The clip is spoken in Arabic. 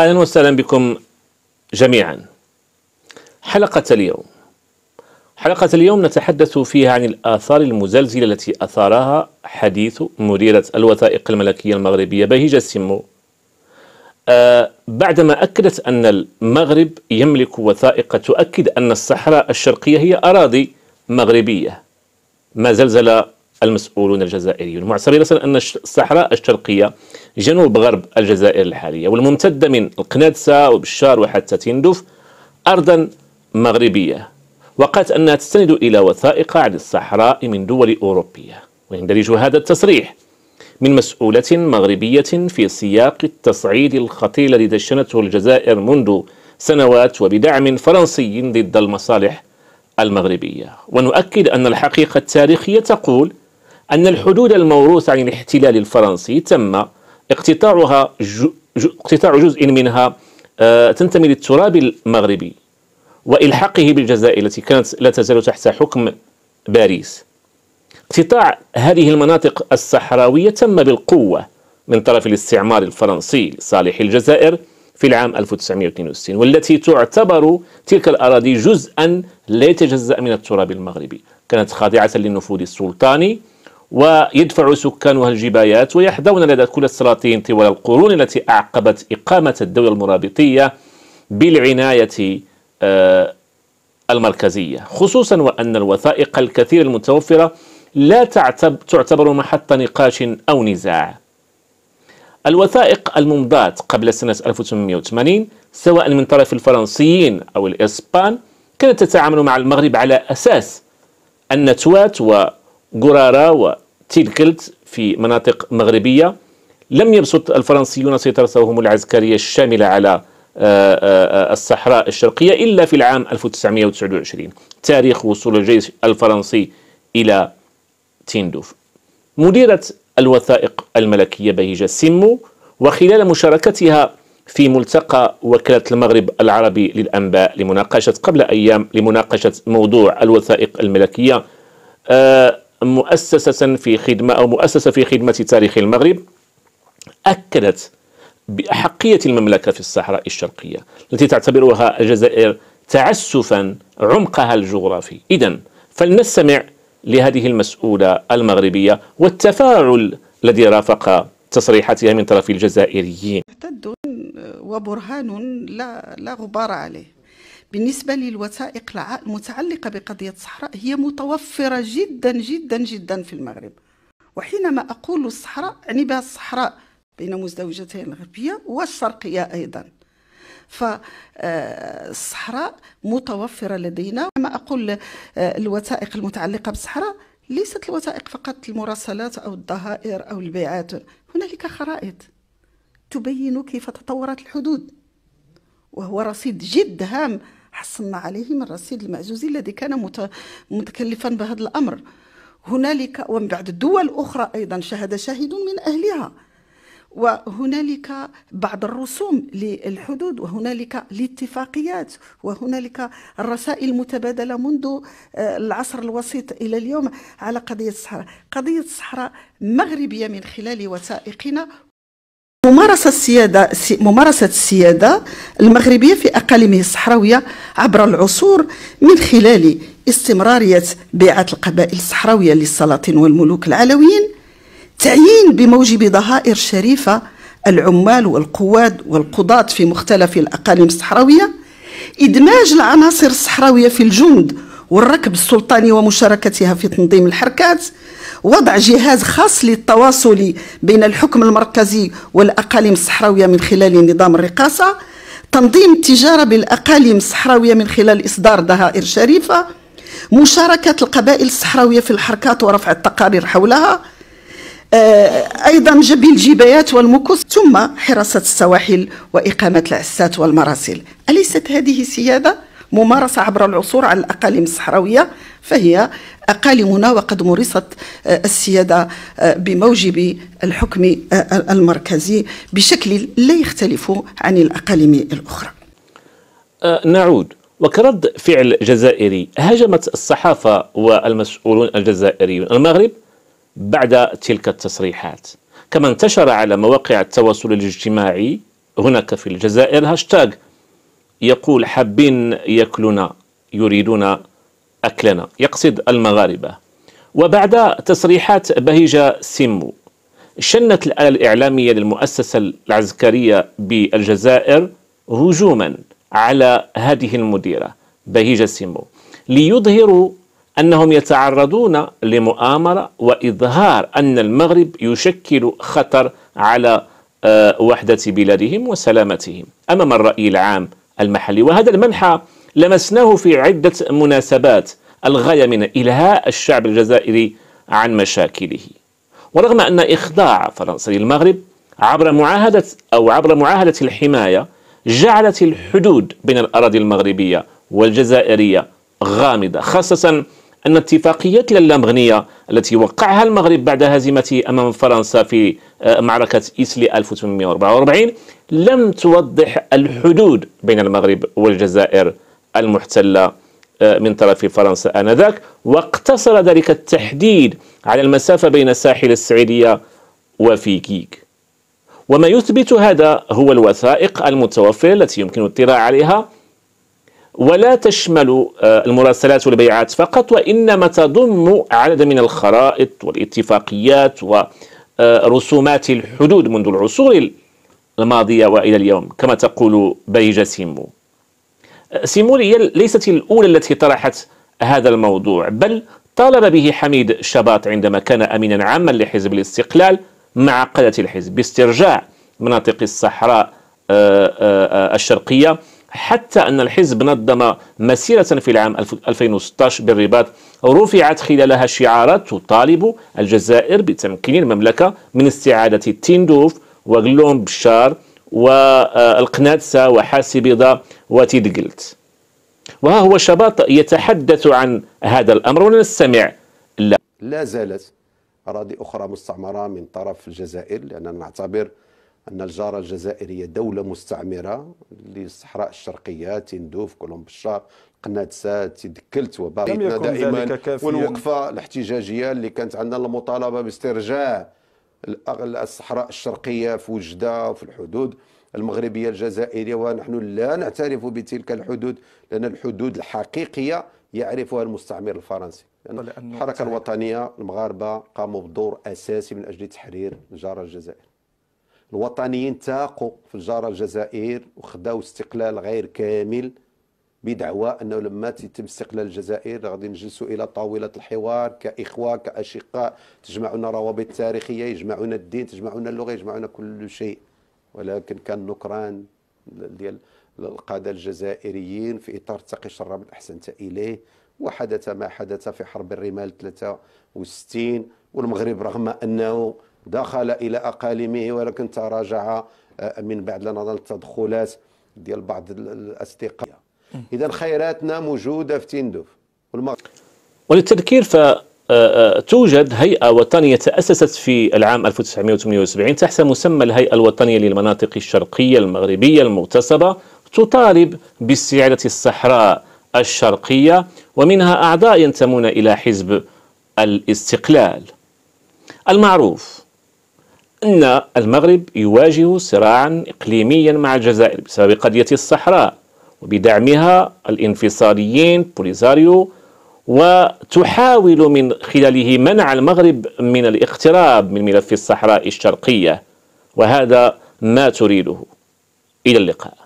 أهلا وسهلا بكم جميعا حلقة اليوم حلقة اليوم نتحدث فيها عن الآثار المزلزلة التي أثارها حديث مديرة الوثائق الملكية المغربية بهيجة سمو آه بعدما أكدت أن المغرب يملك وثائق تؤكد أن الصحراء الشرقية هي أراضي مغربية ما زلزل المسؤولون الجزائريون معترضة أن الصحراء الشرقية جنوب غرب الجزائر الحالية والممتدة من القنادسة وبشار وحتى تندوف أرضا مغربية وقالت أنها تستند إلى وثائق عن الصحراء من دول أوروبية ويندرج هذا التصريح من مسؤولة مغربية في سياق التصعيد الخطير الذي دشنته الجزائر منذ سنوات وبدعم فرنسي ضد المصالح المغربية ونؤكد أن الحقيقة التاريخية تقول أن الحدود الموروثة عن الاحتلال الفرنسي تم اقتطاعها اقتطاع جزء منها آه، تنتمي للتراب المغربي وإلحاقه بالجزائر التي كانت لا تزال تحت حكم باريس اقتطاع هذه المناطق الصحراوية تم بالقوة من طرف الاستعمار الفرنسي لصالح الجزائر في العام 1962 والتي تعتبر تلك الأراضي جزءا لا يتجزأ من التراب المغربي كانت خاضعة للنفوذ السلطاني ويدفع سكانها الجبايات ويحذون لدى كل السلاطين طوال القرون التي أعقبت إقامة الدولة المرابطية بالعناية آه، المركزية خصوصا وأن الوثائق الكثيرة المتوفرة لا تعتبر محط نقاش أو نزاع الوثائق الممضات قبل سنة 1880 سواء من طرف الفرنسيين أو الإسبان كانت تتعامل مع المغرب على أساس النتوات و قرارة وتلكلت في مناطق مغربية لم يبسط الفرنسيون سيطرتهم العسكرية الشاملة على آه، آه، الصحراء الشرقية إلا في العام 1929 تاريخ وصول الجيش الفرنسي إلى تيندوف مديرة الوثائق الملكية بهيجة سمو وخلال مشاركتها في ملتقى وكالة المغرب العربي للأنباء لمناقشة قبل أيام لمناقشة موضوع الوثائق الملكية آه، مؤسسة في خدمة أو مؤسسة في خدمة تاريخ المغرب أكدت بأحقية المملكة في الصحراء الشرقية التي تعتبرها الجزائر تعسفا عمقها الجغرافي إذا فلنستمع لهذه المسؤولة المغربية والتفاعل الذي رافق تصريحاتها من طرف الجزائريين. وبرهان لا لا غبار عليه بالنسبة للوثائق المتعلقة بقضية الصحراء هي متوفرة جدا جدا جدا في المغرب وحينما أقول الصحراء يعني بها الصحراء بين مزدوجتين الغربية والشرقية أيضا فالصحراء آه، متوفرة لدينا كما أقول آه، الوثائق المتعلقة بالصحراء ليست الوثائق فقط المراسلات أو الظهائر أو البيعات هنالك خرائط تبين كيف تطورت الحدود وهو رصيد جد هام حصلنا عليه من رصيد المأزوزي الذي كان متكلفا بهذا الأمر هنالك ومن بعد دول أخرى أيضا شهد شاهد من أهلها وهنالك بعض الرسوم للحدود وهنالك الاتفاقيات وهنالك الرسائل المتبادله منذ آه، العصر الوسيط الى اليوم على قضيه الصحراء، قضيه الصحراء مغربيه من خلال وثائقنا ممارسة السيادة ممارسة السيادة المغربية في أقاليمه الصحراوية عبر العصور من خلال استمرارية بيعة القبائل الصحراوية للسلاطين والملوك العلويين تعيين بموجب ظهائر شريفة العمال والقواد والقضاة في مختلف الأقاليم الصحراوية إدماج العناصر الصحراوية في الجند والركب السلطاني ومشاركتها في تنظيم الحركات وضع جهاز خاص للتواصل بين الحكم المركزي والأقاليم الصحراوية من خلال نظام الرقاصة تنظيم التجارة بالأقاليم الصحراوية من خلال إصدار دهائر شريفة مشاركة القبائل الصحراوية في الحركات ورفع التقارير حولها آه، أيضا جبي الجبايات والمكوس ثم حراسة السواحل وإقامة العسات والمراسل أليست هذه سيادة؟ ممارسة عبر العصور على الأقاليم الصحراوية فهي أقاليمنا وقد مورست آه، السيادة آه، بموجب الحكم آه، المركزي بشكل لا يختلف عن الأقاليم الأخرى نعود وكرد فعل جزائري هاجمت الصحافة والمسؤولون الجزائريون المغرب بعد تلك التصريحات كما انتشر على مواقع التواصل الاجتماعي هناك في الجزائر هاشتاغ يقول حابين ياكلنا يريدون أكلنا يقصد المغاربة وبعد تصريحات بهيجة سمو شنت الآلة الإعلامية للمؤسسة العسكرية بالجزائر هجوما على هذه المديرة بهيجة سمو ليظهروا أنهم يتعرضون لمؤامرة وإظهار أن المغرب يشكل خطر على آه، وحدة بلادهم وسلامتهم أمام الرأي العام المحلي وهذا المنحى لمسناه في عدة مناسبات الغاية من إلهاء الشعب الجزائري عن مشاكله ورغم أن إخضاع فرنسا للمغرب عبر معاهدة أو عبر معاهدة الحماية جعلت الحدود بين الأراضي المغربية والجزائرية غامضة خاصة أن اتفاقية اللامغنية التي وقعها المغرب بعد هزيمته أمام فرنسا في آه، معركة إسلي 1844 لم توضح الحدود بين المغرب والجزائر المحتلة آه، من طرف فرنسا آنذاك واقتصر ذلك التحديد على المسافة بين ساحل السعيدية وفي كيك وما يثبت هذا هو الوثائق المتوفرة التي يمكن الاطلاع عليها ولا تشمل آه، المراسلات والبيعات فقط وإنما تضم عدد من الخرائط والاتفاقيات ورسومات آه، الحدود منذ العصور الماضية وإلى اليوم كما تقول بهجة سيمو آه، سيمو ليست الأولى التي طرحت هذا الموضوع بل طالب به حميد شباط عندما كان أمينا عاما لحزب الاستقلال مع قادة الحزب باسترجاع مناطق الصحراء الشرقية حتى أن الحزب نظم مسيرة في العام 2016 بالرباط رفعت خلالها شعارات تطالب الجزائر بتمكين المملكة من استعادة تندوف وغلوم بشار والقناتسة وحاسبضة وتيدقلت وها هو شباط يتحدث عن هذا الأمر ونستمع لا, لا زالت أراضي أخرى مستعمرة من طرف الجزائر لأننا نعتبر أن الجارة الجزائرية دولة مستعمرة للصحراء الشرقية تندوف كولومب الشار قناة ساد تدكلت وباقينا دائما والوقفة الاحتجاجية اللي كانت عندنا المطالبة باسترجاع الصحراء الشرقية في وجدة وفي الحدود المغربية الجزائرية ونحن لا نعترف بتلك الحدود لأن الحدود الحقيقية يعرفها المستعمر الفرنسي يعني الحركة الوطنية المغاربة قاموا بدور أساسي من أجل تحرير الجارة الجزائر الوطنيين تاقوا في الجاره الجزائر وخداو استقلال غير كامل بدعوى انه لما تتم استقلال الجزائر غادي نجلسوا الى طاوله الحوار كاخوه كاشقاء تجمعنا روابط تاريخيه يجمعنا الدين تجمعنا اللغه يجمعنا كل شيء ولكن كان نكران ديال القاده الجزائريين في اطار تقي الرابط احسنت اليه وحدث ما حدث في حرب الرمال 63 والمغرب رغم انه دخل الى اقاليمه ولكن تراجع آه، من بعد لنظر التدخلات ديال بعض الاصدقاء اذا خيراتنا موجوده في تندوف وللتذكير ف آه، آه، توجد هيئة وطنية تأسست في العام 1978 تحت مسمى الهيئة الوطنية للمناطق الشرقية المغربية المغتصبة تطالب باستعادة الصحراء الشرقية ومنها أعضاء ينتمون إلى حزب الاستقلال المعروف أن المغرب يواجه صراعا إقليميا مع الجزائر بسبب قضية الصحراء وبدعمها الانفصاليين بوليزاريو وتحاول من خلاله منع المغرب من الاقتراب من ملف الصحراء الشرقية وهذا ما تريده إلى اللقاء